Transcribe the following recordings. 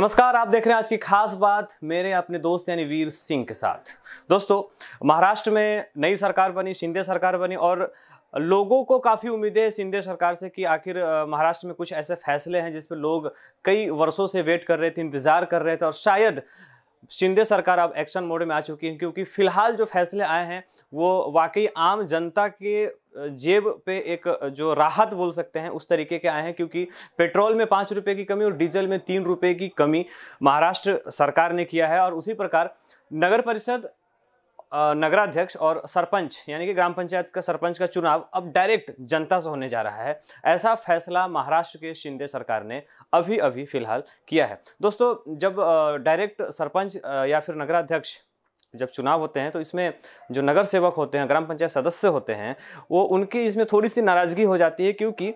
नमस्कार आप देख रहे हैं आज की खास बात मेरे अपने दोस्त यानी वीर सिंह के साथ दोस्तों महाराष्ट्र में नई सरकार बनी शिंदे सरकार बनी और लोगों को काफ़ी उम्मीदें हैं शिंदे सरकार से कि आखिर महाराष्ट्र में कुछ ऐसे फैसले हैं जिस पर लोग कई वर्षों से वेट कर रहे थे इंतज़ार कर रहे थे और शायद शिंदे सरकार अब एक्शन मोड में आ चुकी है क्योंकि फिलहाल जो फैसले आए हैं वो वाकई आम जनता के जेब पे एक जो राहत बोल सकते हैं उस तरीके के आए हैं क्योंकि पेट्रोल में पाँच रुपये की कमी और डीजल में तीन रुपये की कमी महाराष्ट्र सरकार ने किया है और उसी प्रकार नगर परिषद नगराध्यक्ष और सरपंच यानी कि ग्राम पंचायत का सरपंच का चुनाव अब डायरेक्ट जनता से होने जा रहा है ऐसा फैसला महाराष्ट्र के शिंदे सरकार ने अभी अभी फिलहाल किया है दोस्तों जब डायरेक्ट सरपंच या फिर नगराध्यक्ष जब चुनाव होते हैं तो इसमें जो नगर सेवक होते हैं ग्राम पंचायत सदस्य होते हैं वो उनकी इसमें थोड़ी सी नाराज़गी हो जाती है क्योंकि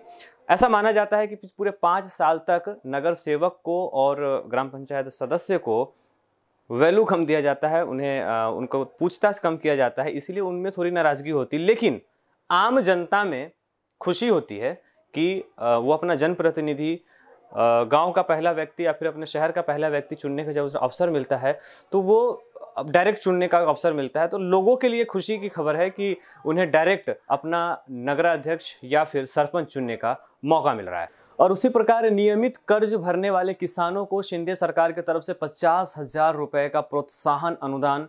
ऐसा माना जाता है कि पूरे पाँच साल तक नगर सेवक को और ग्राम पंचायत सदस्य को वैल्यू कम दिया जाता है उन्हें आ, उनको पूछताछ कम किया जाता है इसलिए उनमें थोड़ी नाराज़गी होती है लेकिन आम जनता में खुशी होती है कि आ, वो अपना जनप्रतिनिधि गांव का पहला व्यक्ति या फिर अपने शहर का पहला व्यक्ति चुनने का जब अवसर मिलता है तो वो डायरेक्ट चुनने का अवसर मिलता है तो लोगों के लिए खुशी की खबर है कि उन्हें डायरेक्ट अपना नगराध्यक्ष या फिर सरपंच चुनने का मौका मिल रहा है और उसी प्रकार नियमित कर्ज भरने वाले किसानों को शिंदे सरकार की तरफ से पचास हजार रुपये का प्रोत्साहन अनुदान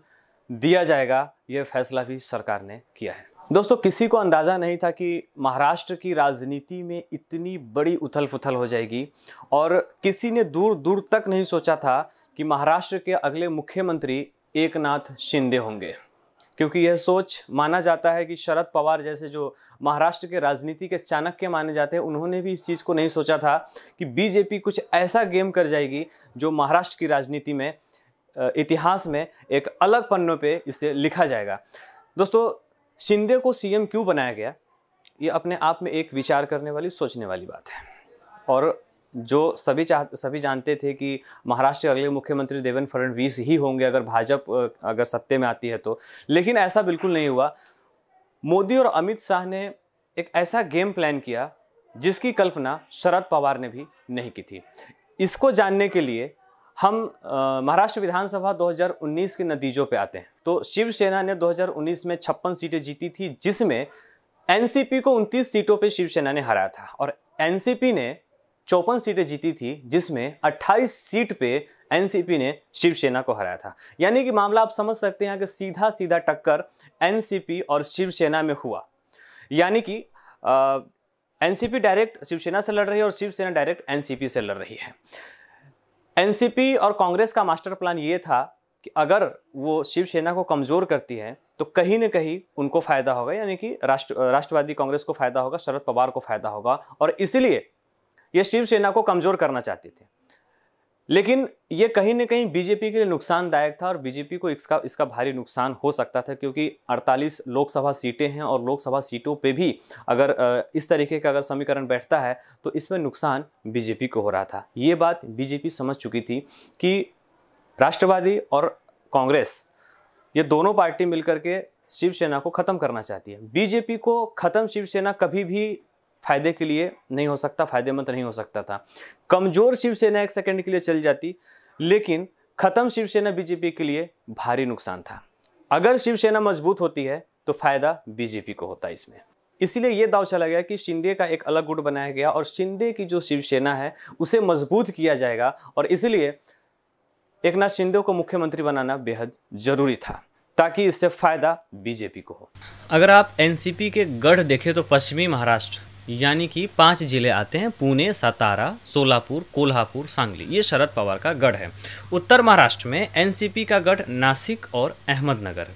दिया जाएगा यह फैसला भी सरकार ने किया है दोस्तों किसी को अंदाज़ा नहीं था कि महाराष्ट्र की राजनीति में इतनी बड़ी उथल पुथल हो जाएगी और किसी ने दूर दूर तक नहीं सोचा था कि महाराष्ट्र के अगले मुख्यमंत्री एक नाथ शिंदे होंगे क्योंकि यह सोच माना जाता है कि शरद पवार जैसे जो महाराष्ट्र के राजनीति के चाणक्य माने जाते हैं उन्होंने भी इस चीज़ को नहीं सोचा था कि बीजेपी कुछ ऐसा गेम कर जाएगी जो महाराष्ट्र की राजनीति में इतिहास में एक अलग पन्नों पे इसे लिखा जाएगा दोस्तों शिंदे को सीएम क्यों बनाया गया ये अपने आप में एक विचार करने वाली सोचने वाली बात है और जो सभी चाह सभी जानते थे कि महाराष्ट्र के अगले मुख्यमंत्री देवेंद्र फडणवीस ही होंगे अगर भाजपा अगर सत्ते में आती है तो लेकिन ऐसा बिल्कुल नहीं हुआ मोदी और अमित शाह ने एक ऐसा गेम प्लान किया जिसकी कल्पना शरद पवार ने भी नहीं की थी इसको जानने के लिए हम महाराष्ट्र विधानसभा 2019 के नतीजों पे आते हैं तो शिवसेना ने 2019 में छप्पन सीटें जीती थी जिसमें एनसीपी को 29 सीटों पे शिवसेना ने हराया था और एनसीपी ने चौपन सीटें जीती थी जिसमें 28 सीट पे एनसीपी ने शिवसेना को हराया था यानी कि मामला आप समझ सकते हैं कि सीधा सीधा टक्कर एनसीपी और शिवसेना में हुआ यानी कि एनसीपी डायरेक्ट शिवसेना से लड़ रही है और शिवसेना डायरेक्ट एनसीपी से लड़ रही है एनसीपी और कांग्रेस का मास्टर प्लान ये था कि अगर वो शिवसेना को कमज़ोर करती है तो कहीं ना कहीं उनको फायदा होगा यानी कि राष्ट्र राष्ट्रवादी कांग्रेस को फायदा होगा शरद पवार को फायदा होगा और इसीलिए ये शिवसेना को कमज़ोर करना चाहते थे लेकिन ये कहीं ना कहीं बीजेपी के लिए नुकसानदायक था और बीजेपी को इसका इसका भारी नुकसान हो सकता था क्योंकि 48 लोकसभा सीटें हैं और लोकसभा सीटों पे भी अगर इस तरीके का अगर समीकरण बैठता है तो इसमें नुकसान बीजेपी को हो रहा था ये बात बीजेपी समझ चुकी थी कि राष्ट्रवादी और कांग्रेस ये दोनों पार्टी मिलकर के शिवसेना को ख़त्म करना चाहती है बीजेपी को ख़त्म शिवसेना कभी भी फायदे के लिए नहीं हो सकता फायदेमंद नहीं हो सकता था कमजोर शिवसेना एक सेकंड के लिए चली जाती लेकिन खत्म शिवसेना बीजेपी के लिए भारी नुकसान था अगर शिवसेना मजबूत होती है तो फायदा बीजेपी को होता है इसमें इसलिए यह दाव चला गया कि शिंदे का एक अलग गुट बनाया गया और शिंदे की जो शिवसेना है उसे मजबूत किया जाएगा और इसलिए एक नाथ शिंदे को मुख्यमंत्री बनाना बेहद जरूरी था ताकि इससे फायदा बीजेपी को हो अगर आप एनसीपी के गढ़ देखें तो पश्चिमी महाराष्ट्र यानी कि पांच जिले आते हैं पुणे सतारा सोलापुर कोल्हापुर सांगली ये शरद पवार का गढ़ है उत्तर महाराष्ट्र में एनसीपी का गढ़ नासिक और अहमदनगर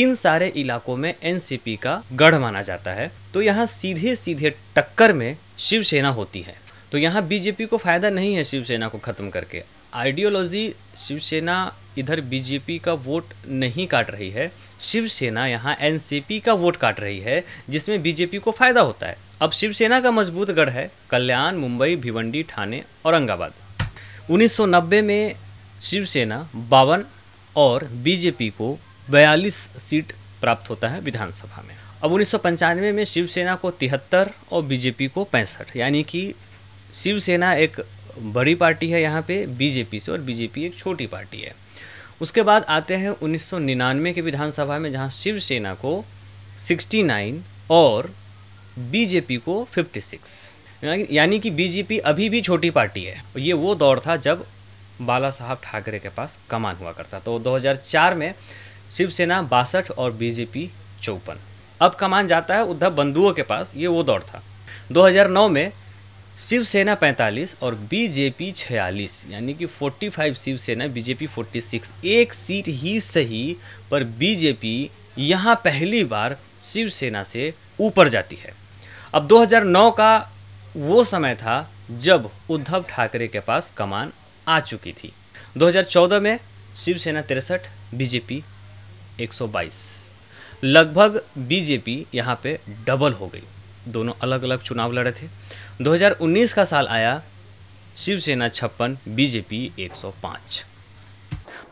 इन सारे इलाकों में एनसीपी का गढ़ माना जाता है तो यहाँ सीधे सीधे टक्कर में शिवसेना होती है तो यहाँ बीजेपी को फायदा नहीं है शिवसेना को ख़त्म करके आइडियोलॉजी शिवसेना इधर बीजेपी का वोट नहीं काट रही है शिवसेना यहाँ एनसीपी का वोट काट रही है जिसमें बीजेपी को फायदा होता है अब शिवसेना का मजबूत गढ़ है कल्याण मुंबई भिवंडी ठाणे औरंगाबाद 1990 में शिवसेना बावन और बीजेपी को 42 सीट प्राप्त होता है विधानसभा में अब उन्नीस में शिवसेना को तिहत्तर और बीजेपी को पैंसठ यानी कि शिवसेना एक बड़ी पार्टी है यहाँ पे बीजेपी से और बीजेपी एक छोटी पार्टी है उसके बाद आते हैं 1999 के विधानसभा में जहाँ शिवसेना को 69 और बीजेपी को 56 यानी कि बीजेपी अभी भी छोटी पार्टी है ये वो दौर था जब बाला साहब ठाकरे के पास कमान हुआ करता तो 2004 में शिवसेना बासठ और बीजेपी चौपन अब कमान जाता है उद्धव बंधुओं के पास ये वो दौर था 2009 में शिवसेना 45 और बीजेपी 46 यानी कि 45 शिवसेना बीजेपी 46 एक सीट ही सही पर बीजेपी यहाँ पहली बार शिवसेना से ऊपर जाती है अब 2009 का वो समय था जब उद्धव ठाकरे के पास कमान आ चुकी थी 2014 में शिवसेना तिरसठ बीजेपी 122 लगभग बीजेपी यहाँ पे डबल हो गई दोनों अलग अलग चुनाव लड़े थे 2019 का साल आया शिवसेना छप्पन बीजेपी 105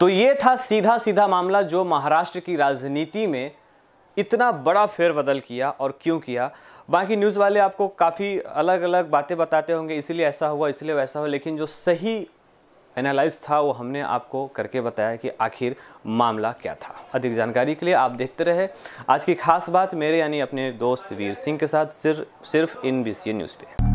तो ये था सीधा सीधा मामला जो महाराष्ट्र की राजनीति में इतना बड़ा फेरबदल किया और क्यों किया बाकी न्यूज़ वाले आपको काफ़ी अलग अलग बातें बताते होंगे इसीलिए ऐसा हुआ इसलिए वैसा हुआ लेकिन जो सही एनालाइज था वो हमने आपको करके बताया कि आखिर मामला क्या था अधिक जानकारी के लिए आप देखते रहे आज की खास बात मेरे यानी अपने दोस्त वीर सिंह के साथ सिर्फ सिर्फ इन बी न्यूज़ पर